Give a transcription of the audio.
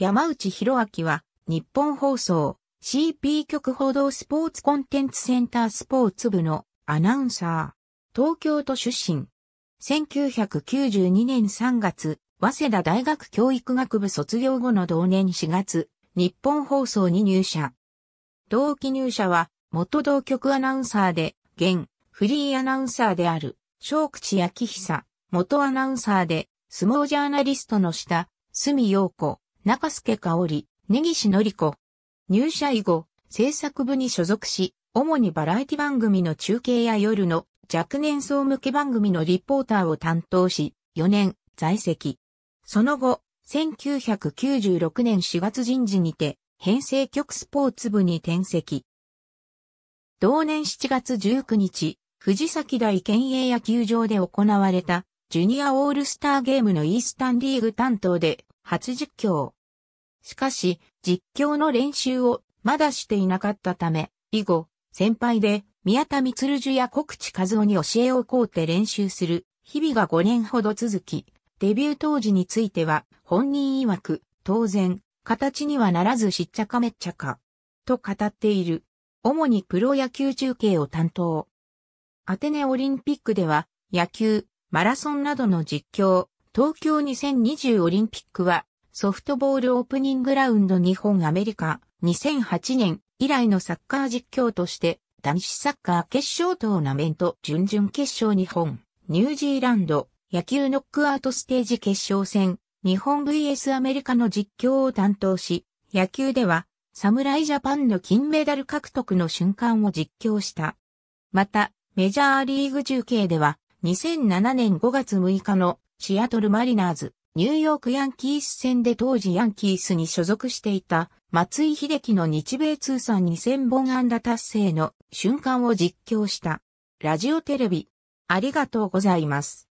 山内博明は、日本放送、CP 局報道スポーツコンテンツセンタースポーツ部のアナウンサー、東京都出身。1992年3月、早稲田大学教育学部卒業後の同年4月、日本放送に入社。同期入社は、元同局アナウンサーで、現、フリーアナウンサーである、小口昭久、元アナウンサーで、相撲ジャーナリストの下、住陽子、中助香織、根岸のり子。入社以後、制作部に所属し、主にバラエティ番組の中継や夜の若年層向け番組のリポーターを担当し、4年在籍。その後、1996年4月人事にて、編成局スポーツ部に転籍。同年7月19日、藤崎大県営野球場で行われた、ジュニアオールスターゲームのイースタンリーグ担当で初実況。しかし、実況の練習をまだしていなかったため、以後、先輩で宮田光樹や小口和夫に教えを請うて練習する日々が5年ほど続き、デビュー当時については本人曰く、当然、形にはならずしっちゃかめっちゃか、と語っている。主にプロ野球中継を担当。アテネオリンピックでは野球、マラソンなどの実況、東京2020オリンピックは、ソフトボールオープニングラウンド日本アメリカ2008年以来のサッカー実況として、男子サッカー決勝トーナメント準々決勝日本、ニュージーランド、野球ノックアウトステージ決勝戦、日本 VS アメリカの実況を担当し、野球では、侍ジャパンの金メダル獲得の瞬間を実況した。また、メジャーリーグ中継では、2007年5月6日のシアトルマリナーズ、ニューヨークヤンキース戦で当時ヤンキースに所属していた松井秀喜の日米通算2000本安打達成の瞬間を実況した。ラジオテレビ、ありがとうございます。